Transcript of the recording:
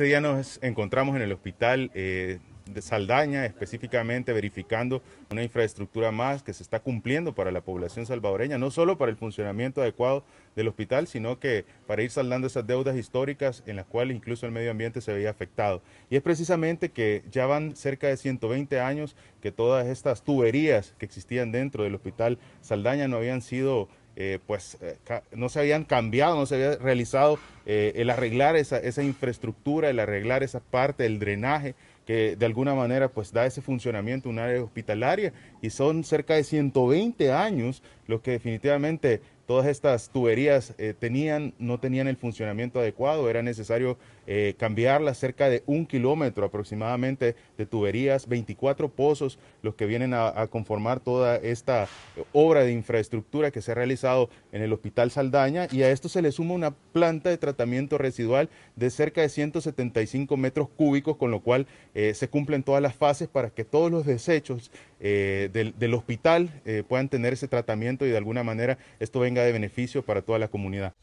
Este día nos encontramos en el hospital eh, de Saldaña, específicamente verificando una infraestructura más que se está cumpliendo para la población salvadoreña, no solo para el funcionamiento adecuado del hospital, sino que para ir saldando esas deudas históricas en las cuales incluso el medio ambiente se veía afectado. Y es precisamente que ya van cerca de 120 años que todas estas tuberías que existían dentro del hospital Saldaña no habían sido eh, pues eh, no se habían cambiado, no se había realizado eh, el arreglar esa, infraestructura, el arreglar esa parte, del drenaje, que de alguna manera pues da ese funcionamiento un área hospitalaria y son cerca de 120 años los que definitivamente todas estas tuberías eh, tenían, no tenían el funcionamiento adecuado, era necesario eh, cambiarlas cerca de un kilómetro aproximadamente de tuberías, 24 pozos, los que vienen a, conformar toda esta obra de infraestructura que se ha realizado en el Hospital Saldaña y a esto se le suma una planta de tratamiento residual de cerca de 175 metros cúbicos, con lo cual eh, se cumplen todas las fases para que todos los desechos eh, del, hospital eh, puedan tener ese tratamiento y de alguna manera esto venga de beneficio para toda la comunidad.